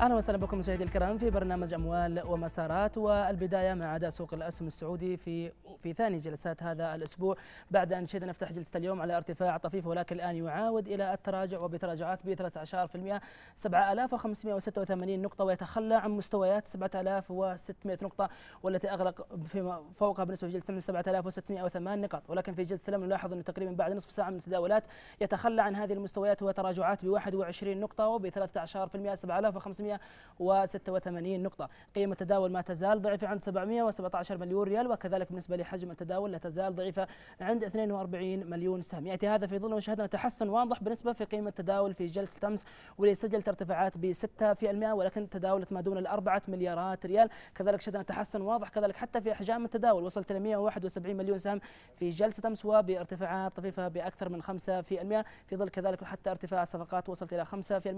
اهلا وسهلا بكم مشاهدي الكرام في برنامج اموال ومسارات والبدايه مع اداء سوق الاسهم السعودي في في ثاني جلسات هذا الاسبوع بعد ان شهدنا نفتح جلسه اليوم على ارتفاع طفيف ولكن الان يعاود الى التراجع وبتراجعات ب 13% 7586 نقطه ويتخلى عن مستويات 7600 نقطه والتي اغلق فيما فوقها بالنسبه لجلسه جلسه من 7608 نقط ولكن في جلسه لم نلاحظ انه تقريبا بعد نصف ساعه من التداولات يتخلى عن هذه المستويات وتراجعات ب 21 نقطه وب 13% 7500 686 نقطة قيمة التداول ما تزال ضعيفة عند 717 مليون ريال وكذلك بالنسبة لحجم التداول لا تزال ضعيفة عند 42 مليون سهم يأتي هذا في ظل وشهدنا تحسن واضح بالنسبة في قيمة التداول في جلسة أمس واللي سجلت ارتفاعات ب 6% ولكن تداولت ما دون الأربعة مليارات ريال كذلك شهدنا تحسن واضح كذلك حتى في أحجام التداول وصلت إلى 171 مليون سهم في جلسة أمس وبارتفاعات طفيفة بأكثر من 5% في ظل كذلك حتى ارتفاع الصفقات وصلت إلى 5%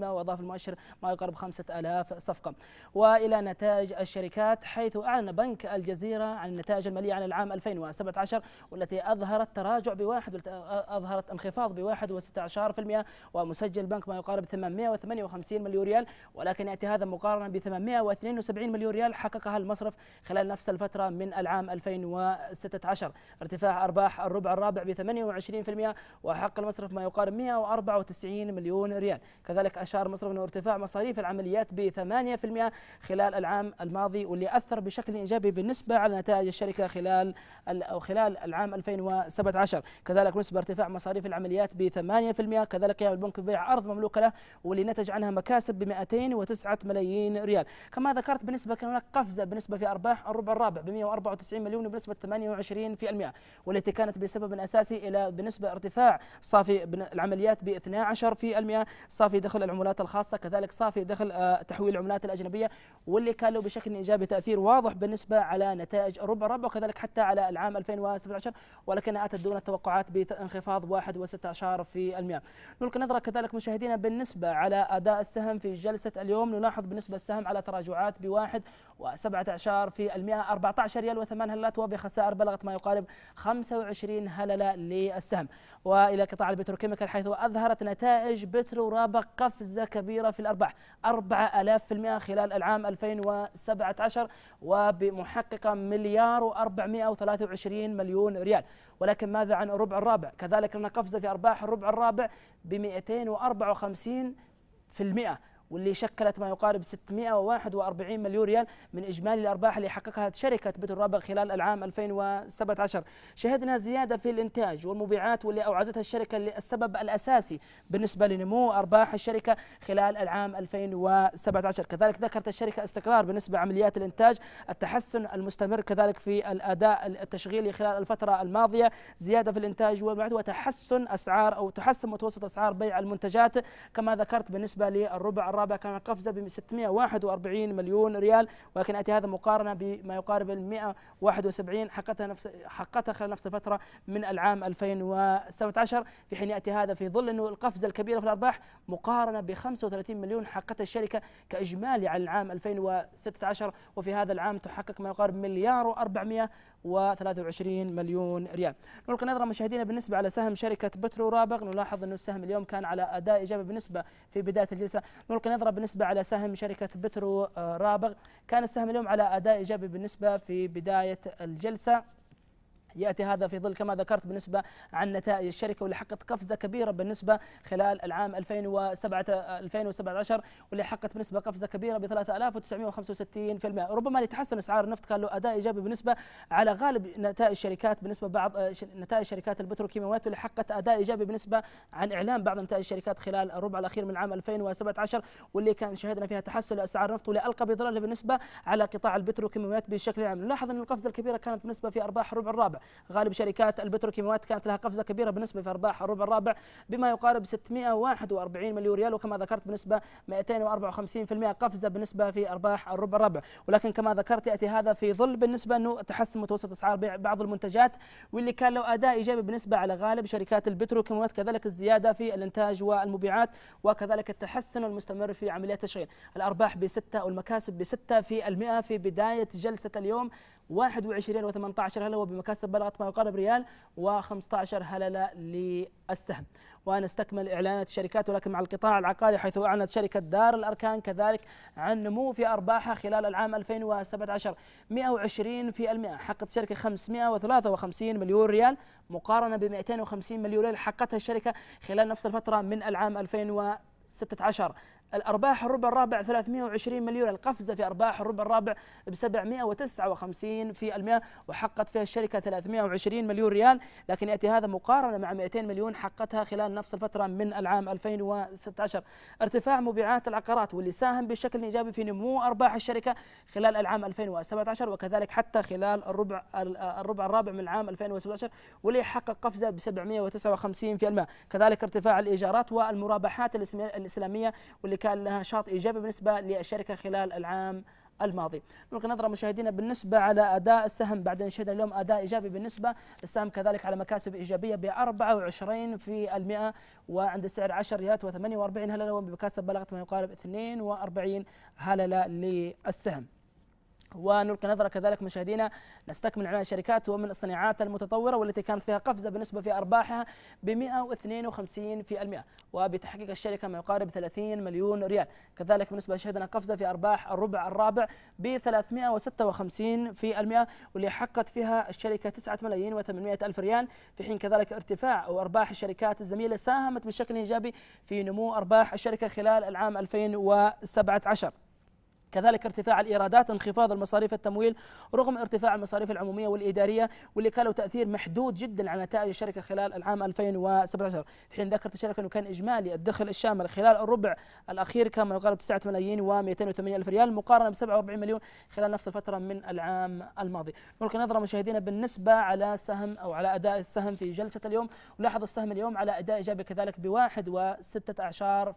وأضاف المؤشر ما يقارب 5000 آلاف صفقة وإلى نتائج الشركات حيث أعلن بنك الجزيرة عن النتائج المالية عن العام 2017 والتي أظهرت تراجع بواحد أظهرت انخفاض بواحد وستة المئة ومسجل البنك ما يقارب 858 مليون ريال ولكن يأتي هذا مقارنة ب 872 مليون ريال حققها المصرف خلال نفس الفترة من العام 2016 ارتفاع أرباح الربع الرابع ب 28% وحق المصرف ما يقارب 194 مليون ريال كذلك أشار المصرف أنه ارتفاع مصاريف العمليات ارتفعت ب 8% خلال العام الماضي واللي أثر بشكل إيجابي بالنسبة على نتائج الشركة خلال أو خلال العام 2017 كذلك نسبة ارتفاع مصاريف العمليات ب 8% كذلك قيام البنك ببيع أرض مملوكة له واللي نتج عنها مكاسب ب 209 ملايين ريال كما ذكرت بالنسبة كان هناك قفزة بالنسبة في أرباح الربع الرابع ب 194 مليون بنسبة 28% والتي كانت بسبب أساسي إلى بالنسبة ارتفاع صافي العمليات ب 12% صافي دخل العملات الخاصة كذلك صافي دخل آه، تحويل العملات الأجنبية واللي كان له بشكل إيجابي تأثير واضح بالنسبة على نتائج ربع ربع وكذلك حتى على العام 2017 ولكنها أتت دون التوقعات بانخفاض 1.16% نلقي نظرة كذلك مشاهدينا بالنسبة على أداء السهم في جلسة اليوم نلاحظ بالنسبة السهم على تراجعات ب 1.17% في المئة 14 ريال و8 هللات وبخسائر بلغت ما يقارب 25 هللة للسهم وإلى قطاع البتروكيميكال حيث أظهرت نتائج بترو رابق قفزة كبيرة في الأرباح 4 المئة خلال العام 2017 وبمحققة مليار و423 مليون ريال ولكن ماذا عن الربع الرابع كذلك هناك قفزة في أرباح الربع الرابع ب 254% واللي شكلت ما يقارب 641 مليون ريال من إجمالي الأرباح اللي حققها شركة بيت الرابغ خلال العام 2017 شهدنا زيادة في الإنتاج والمبيعات واللي أوعزتها الشركة السبب الأساسي بالنسبة لنمو أرباح الشركة خلال العام 2017 كذلك ذكرت الشركة استقرار بالنسبة لعمليات الإنتاج التحسن المستمر كذلك في الأداء التشغيلي خلال الفترة الماضية زيادة في الإنتاج والمبيعات وتحسن أسعار أو تحسن متوسط أسعار بيع المنتجات كما ذكرت بالنسبة للربع الرابع كان قفزة ب 641 مليون ريال ولكن أتي هذا مقارنة بما يقارب ال 171 حقتها نفس حقتها خلال نفس الفترة من العام 2017 في حين يأتي هذا في ظل أنه القفزة الكبيرة في الأرباح مقارنة ب 35 مليون حقتها الشركة كإجمالي على العام 2016 وفي هذا العام تحقق ما يقارب مليار و400 و23 مليون ريال نلقي نظرة مشاهدينا بالنسبة على سهم شركة بترو رابغ نلاحظ أنه السهم اليوم كان على أداء إيجابي بالنسبة في بداية الجلسة نلقي ممكن نضرب بالنسبة على سهم شركة بترو آه، رابغ كان السهم اليوم على أداء إيجابي بالنسبة في بداية الجلسة ياتي هذا في ظل كما ذكرت بالنسبه عن نتائج الشركه واللي حققت قفزه كبيره بالنسبه خلال العام 2007 2017 واللي حققت بنسبه قفزه كبيره ب 3965% ربما لتحسن اسعار النفط كان له اداء ايجابي بالنسبه على غالب نتائج الشركات بالنسبه بعض آه، نتائج شركات البتروكيماويات واللي حققت اداء ايجابي بالنسبه عن اعلان بعض نتائج الشركات خلال الربع الاخير من عام 2017 واللي كان شهدنا فيها تحسن لاسعار النفط واللي القى بظلاله بالنسبه على قطاع البتروكيماويات بشكل عام نلاحظ ان القفزه الكبيره كانت بالنسبه في ارباح الربع الرابع غالب شركات البتروكيماويات كانت لها قفزة كبيرة بالنسبة في أرباح الربع الرابع بما يقارب 641 مليون ريال وكما ذكرت بنسبة 254% قفزة بالنسبة في أرباح الربع الرابع ولكن كما ذكرت يأتي هذا في ظل بالنسبة أنه تحسن متوسط أسعار بيع بعض المنتجات واللي كان له أداء إيجابي بالنسبة على غالب شركات البتروكيماويات كذلك الزيادة في الإنتاج والمبيعات وكذلك التحسن المستمر في عمليات التشغيل الأرباح بستة والمكاسب بستة في المئة في بداية جلسة اليوم 21 و18 هلله وبمكاسب بلغت ما يقارب ريال و15 هلله للسهم ونستكمل إعلانات الشركات ولكن مع القطاع العقاري حيث أعلنت شركة دار الأركان كذلك عن نمو في أرباحها خلال العام 2017 120% حققت الشركة 553 مليون ريال مقارنة ب 250 مليون ريال حققتها الشركة خلال نفس الفترة من العام 2016 الأرباح الربع الرابع 320 مليون القفزة في أرباح الربع الرابع ب 759 في المئة وحقت فيها الشركة 320 مليون ريال لكن يأتي هذا مقارنة مع 200 مليون حقتها خلال نفس الفترة من العام 2016 ارتفاع مبيعات العقارات واللي ساهم بشكل إيجابي في نمو أرباح الشركة خلال العام 2017 وكذلك حتى خلال الربع الربع الرابع من العام 2017 واللي حقق قفزة ب 759 في المئة كذلك ارتفاع الإيجارات والمرابحات الإسلامية واللي لها لنشاط ايجابي بالنسبه للشركه خلال العام الماضي نلقي نظرة مشاهدينا بالنسبة على أداء السهم بعد أن شهدنا اليوم أداء إيجابي بالنسبة للسهم كذلك على مكاسب إيجابية ب 24% وعند سعر 10 ريالات و48 هللة ومكاسب بلغت ما يقارب 42 هللة للسهم ونلقي نظرة كذلك مشاهدينا نستكمل على الشركات ومن الصناعات المتطورة والتي كانت فيها قفزة بالنسبة في أرباحها ب 152% وبتحقيق الشركة ما يقارب 30 مليون ريال كذلك بالنسبة شهدنا قفزة في أرباح الربع الرابع ب 356% واللي حققت فيها الشركة 9 ملايين و800 ألف ريال في حين كذلك ارتفاع أو أرباح الشركات الزميلة ساهمت بشكل إيجابي في نمو أرباح الشركة خلال العام 2017 كذلك ارتفاع الايرادات انخفاض المصاريف التمويل رغم ارتفاع المصاريف العموميه والاداريه واللي كان له تاثير محدود جدا على نتائج الشركه خلال العام 2017 حين ذكرت الشركه انه كان اجمالي الدخل الشامل خلال الربع الاخير كان ما يقارب 9 ملايين و208 الف ريال مقارنه ب 47 مليون خلال نفس الفتره من العام الماضي نلقي نظره مشاهدينا بالنسبه على سهم او على اداء السهم في جلسه اليوم ولاحظ السهم اليوم على اداء ايجابي كذلك ب 1.6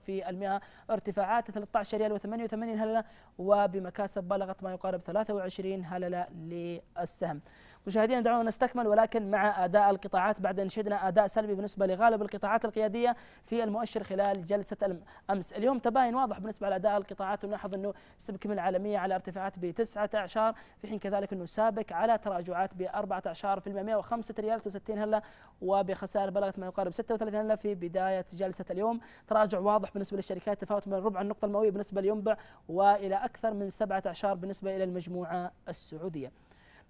في المئة ارتفاعات 13 ريال و88 هلله وبمكاسب بلغت ما يقارب 23 هللة للسهم مشاهدينا دعونا نستكمل ولكن مع اداء القطاعات بعد ان شهدنا اداء سلبي بالنسبه لغالب القطاعات القياديه في المؤشر خلال جلسه امس، اليوم تباين واضح بالنسبه لاداء القطاعات ونلاحظ انه سبك من العالميه على ارتفاعات ب 9 اعشار في حين كذلك انه سابك على تراجعات ب 14% اعشار في المئة 105 ريال و60 هله وبخسائر بلغت ما يقارب 36 هله في بدايه جلسه اليوم، تراجع واضح بالنسبه للشركات تفاوت من ربع النقطه المئويه بالنسبه لينبع والى اكثر من 7 اعشار بالنسبه الى المجموعه السعوديه.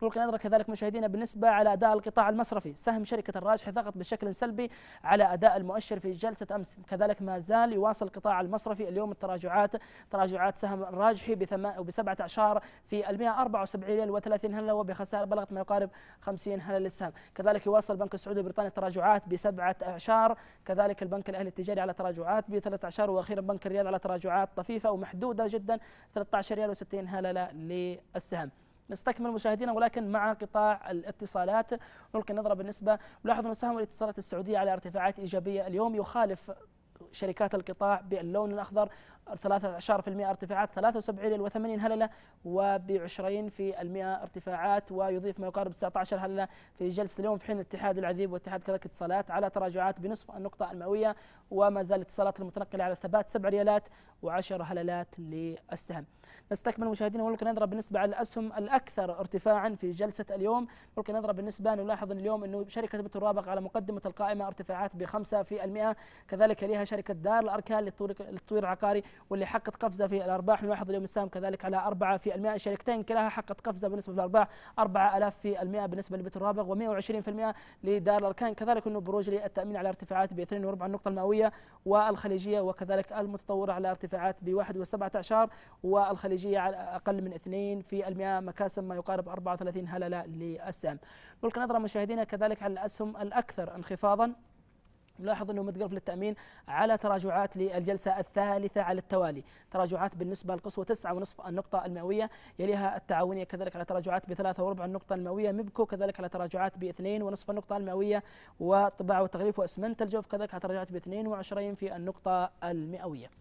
يقول نظرة كذلك مشاهدينا بالنسبة على أداء القطاع المصرفي سهم شركة الراجحي ضغط بشكل سلبي على أداء المؤشر في جلسة أمس كذلك ما زال يواصل القطاع المصرفي اليوم التراجعات تراجعات سهم الراجحي بسبعة أعشار في المئة 74 ريال و30 هللة وبخسارة بلغت ما يقارب 50 هللة للسهم كذلك يواصل البنك السعودي البريطاني التراجعات بسبعة أعشار كذلك البنك الأهلي التجاري على تراجعات بثلاثة أعشار وأخيرا بنك الرياض على تراجعات طفيفة ومحدودة جدا 13 ريال و60 هللة للسهم نستكمل مشاهدينا ولكن مع قطاع الاتصالات نلقي نظره بالنسبه نلاحظ ان سهم الاتصالات السعوديه على ارتفاعات ايجابيه اليوم يخالف شركات القطاع باللون الاخضر 13% ارتفاعات 73 و 80 هللة وب 20 ارتفاعات ويضيف ما يقارب 19 هللة في جلسة اليوم في حين اتحاد العذيب واتحاد كذلك اتصالات على تراجعات بنصف النقطة المئوية وما زالت اتصالات المتنقلة على الثبات 7 ريالات و10 هللات للسهم نستكمل مشاهدينا ونلقي نظرة بالنسبة على الأسهم الأكثر ارتفاعا في جلسة اليوم نلقي نظرة بالنسبة نلاحظ أن اليوم أنه شركة الرابق على مقدمة القائمة ارتفاعات ب 5% كذلك يليها شركة دار الأركان للتطوير العقاري واللي حققت قفزه في الارباح نلاحظ اليوم السهم كذلك على 4 في المئة شركتين كلها حققت قفزه بالنسبه للارباح 4000 في المئة بالنسبه لبيت رابغ و120% لدار الاركان كذلك انه بروج للتامين على ارتفاعات ب 42 النقطه المئويه والخليجيه وكذلك المتطوره على ارتفاعات ب و17 والخليجيه على اقل من 2 في المئة مكاسب ما يقارب 34 هلله للسهم. نلقي نظره مشاهدينا كذلك على الاسهم الاكثر انخفاضا نلاحظ انه متقلف للتامين على تراجعات للجلسه الثالثه على التوالي تراجعات بالنسبه للقصوى 9.5 النقطه المئويه يليها التعاونيه كذلك على تراجعات ب 3.4 النقطه المئويه مبكو كذلك على تراجعات ب 2.5 النقطه المئويه وطباعه وتغليف واسمنت الجوف كذلك على تراجعات ب 22 في النقطه المئويه